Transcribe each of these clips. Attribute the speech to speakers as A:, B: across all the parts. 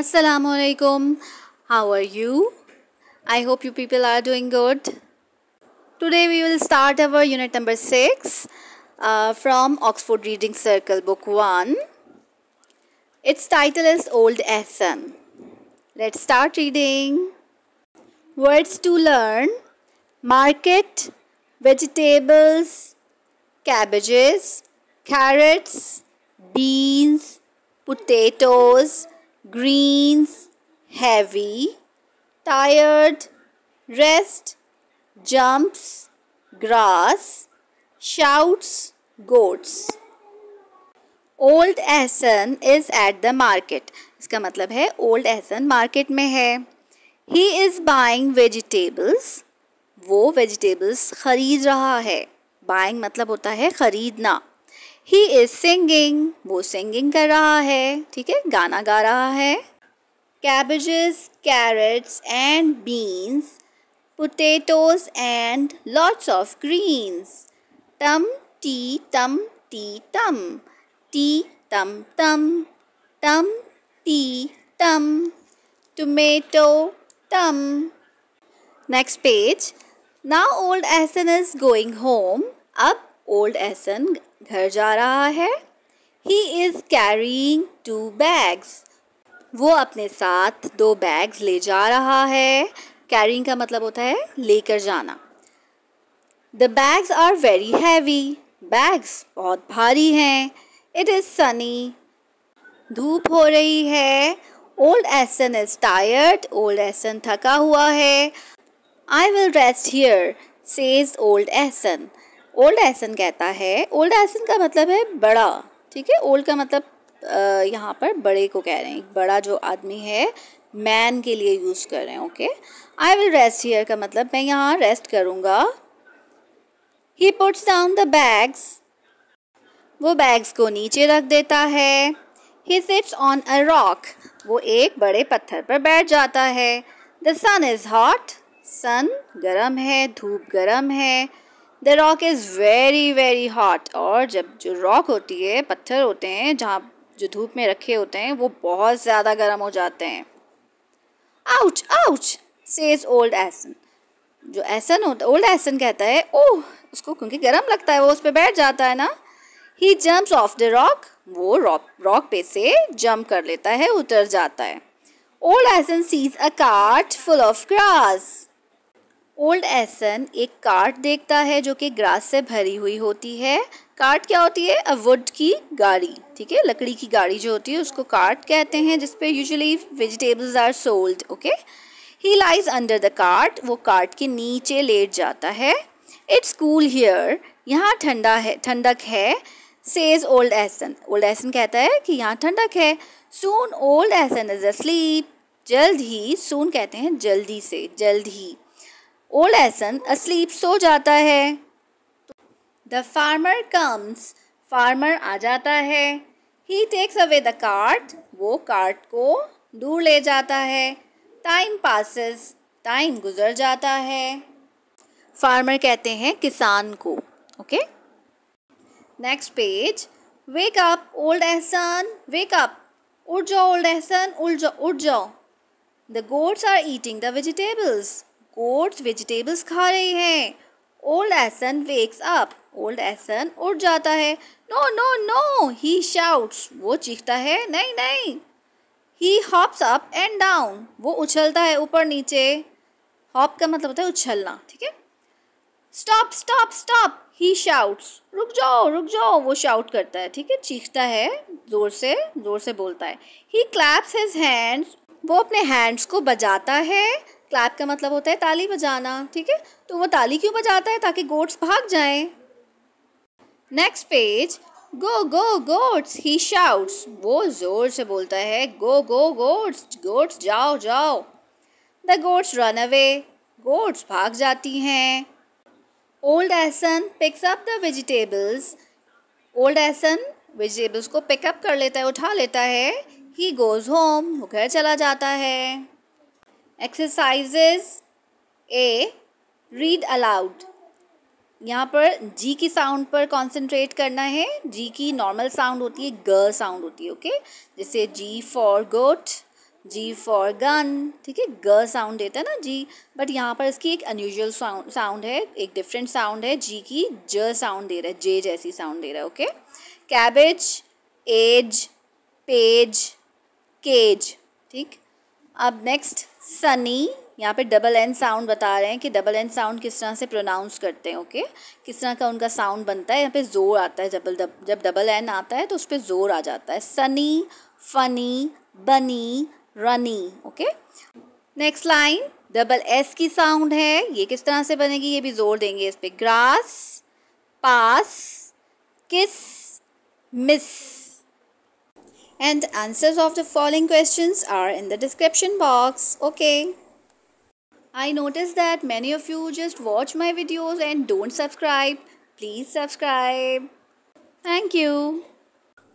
A: Assalamu alaikum. How are you? I hope you people are doing good. Today we will start our unit number 6 uh, from Oxford Reading Circle book 1. Its title is Old Assam. Let's start reading. Words to learn market, vegetables, cabbages, carrots, beans, potatoes, greens, heavy, tired, rest, jumps, grass, shouts, goats. Old Ehsan is at the market इसका मतलब है old Ehsan market में है he is buying vegetables वो vegetables ख़रीद रहा है buying मतलब होता है ख़रीदना ही इज सिंगिंग वो सिंगिंग कर रहा है ठीक है गाना गा रहा है cabbages carrots and beans potatoes and lots of greens टम टी तम टी तम टी तम तम टम टी टम टोमेटो टम next page now old Ehsan is going home अब ओल्ड एसन घर जा रहा है he is carrying two bags वो अपने साथ दो बैग्स ले जा रहा है कैरिंग का मतलब होता है लेकर जाना the bags are very heavy bags बहुत भारी हैं इट इज़ सनी धूप हो रही है old Ehsan is tired old Ehsan थका हुआ है I will rest here says old Ehsan old Ehsan कहता है ओल्ड एसन का मतलब है बड़ा ठीक है ओल्ड का मतलब यहाँ पर बड़े को कह रहे हैं बड़ा जो आदमी है मैन के लिए यूज़ कर रहे हैं okay I will rest here का मतलब मैं यहाँ रेस्ट करूँगा he puts down the bags वो बैग्स को नीचे रख देता है he sits on a rock वो एक बड़े पत्थर पर बैठ जाता है the sun is hot sun गर्म है धूप गर्म है the rock is very very hot और जब जो रॉक होती है पत्थर होते हैं जहाँ जो धूप में रखे होते हैं वो बहुत ज़्यादा गर्म हो जाते हैं ouch ouch says old Ehsan जो एसन होता ओल्ड एसन कहता है ओह उसको क्योंकि गर्म लगता है वो उस पर बैठ जाता है ना he jumps off the rock वो रॉक रॉक पे से जम्प कर लेता है उतर जाता है old Ehsan sees a cart full of grass old Ehsan एक कार्ट देखता है जो कि ग्रास से भरी हुई होती है कार्ट क्या होती है अ वुड की गाड़ी ठीक है लकड़ी की गाड़ी जो होती है उसको कार्ट कहते हैं जिसपे usually vegetables are sold okay he lies under the cart वो कार्ट के नीचे लेट जाता है इट्स कूल हियर यहाँ ठंडा है ठंडक है says old Ehsan old Ehsan कहता है कि यहाँ ठंडक है soon old Ehsan is asleep जल्द ही सून कहते हैं जल्दी से जल्द ही ओल्ड एसन असलीप सो जाता है द फार्मर कम्स फार्मर आ जाता है he takes away the cart वो कार्ट को दूर ले जाता है टाइम पासिस टाइम गुजर जाता है फार्मर कहते हैं किसान को okay next page wake up old Ehsan wake up उठ जाओ ओल्ड एहसान उठ जाओ उठ जाओ the goats are eating the vegetables कोर्ट्स वेजिटेबल्स खा रही हैं old Ehsan wakes up old Ehsan उठ जाता है no no no he shouts वो चीखता है नहीं नहीं he hops up and down वो उछलता है ऊपर नीचे हॉप का मतलब होता है उछलना ठीक है stop stop stop he shouts रुक जाओ रुक जाओ वो शाउट करता है ठीक है चीखता है ज़ोर से ज़ोर से बोलता है ही क्लैप्स हिज हैंड्स वो अपने हैंड्स को बजाता है क्लैप का मतलब होता है ताली बजाना ठीक है तो वो ताली क्यों बजाता है ताकि गोट्स भाग जाएं next page go go goats he shouts वो ज़ोर से बोलता है गो गो गोट्स गोट्स जाओ जाओ the goats run away goats भाग जाती हैं old Ehsan picks up the vegetables old Ehsan vegetables को पिकअप कर लेता है उठा लेता है ही गोज़ होम वो घर चला जाता है एक्सरसाइजेज ए रीड अलाउड यहाँ पर जी की साउंड पर कंसंट्रेट करना है जी की नॉर्मल साउंड होती है ग साउंड होती है ओके जैसे G for goat G for gun ठीक है ग साउंड देता है ना जी बट यहाँ पर इसकी एक अनयूजल साउंड साउंड है एक डिफरेंट साउंड है जी की ज साउंड दे रहा है जे जैसी साउंड दे रहा है okay cabbage age page cage ठीक अब नेक्स्ट सनी यहाँ पे डबल एन साउंड बता रहे हैं कि डबल एन साउंड किस तरह से प्रोनाउंस करते हैं ओके किस तरह का उनका साउंड बनता है यहाँ पे जोर आता है डबल डब, जब डबल एन आता है तो उस पर जोर आ जाता है sunny funny bunny runny okay next line double S की साउंड है ये किस तरह से बनेगी ये भी जोर देंगे इस पर grass pass kiss miss and answers of the following questions are in the description box. Okay. I notice that many of you just watch my videos and don't subscribe. Please subscribe. Thank you.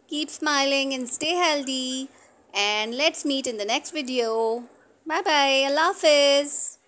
A: Keep smiling and stay healthy. And let's meet in the next video. Bye bye. Allah Hafiz.